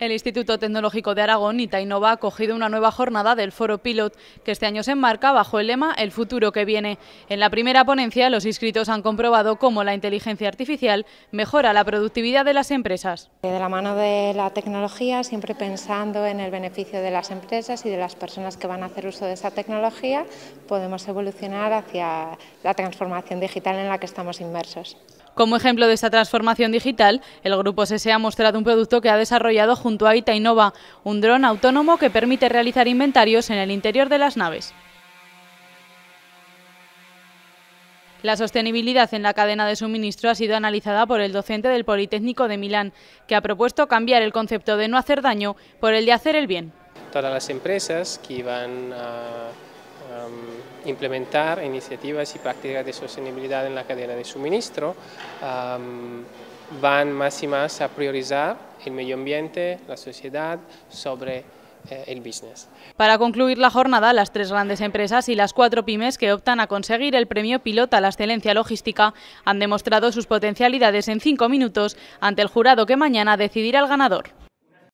El Instituto Tecnológico de Aragón, Itainova, ha acogido una nueva jornada del Foro Pilot, que este año se enmarca bajo el lema El futuro que viene. En la primera ponencia, los inscritos han comprobado cómo la inteligencia artificial mejora la productividad de las empresas. De la mano de la tecnología, siempre pensando en el beneficio de las empresas y de las personas que van a hacer uso de esa tecnología, podemos evolucionar hacia la transformación digital en la que estamos inmersos. Como ejemplo de esta transformación digital, el grupo SSE ha mostrado un producto que ha desarrollado junto a Itainova, un dron autónomo que permite realizar inventarios en el interior de las naves. La sostenibilidad en la cadena de suministro ha sido analizada por el docente del Politécnico de Milán, que ha propuesto cambiar el concepto de no hacer daño por el de hacer el bien. Todas las empresas que a implementar iniciativas y prácticas de sostenibilidad en la cadena de suministro, van más y más a priorizar el medio ambiente, la sociedad, sobre eh, el business. Para concluir la jornada, las tres grandes empresas y las cuatro pymes que optan a conseguir el premio Pilota a la excelencia logística han demostrado sus potencialidades en cinco minutos ante el jurado que mañana decidirá el ganador.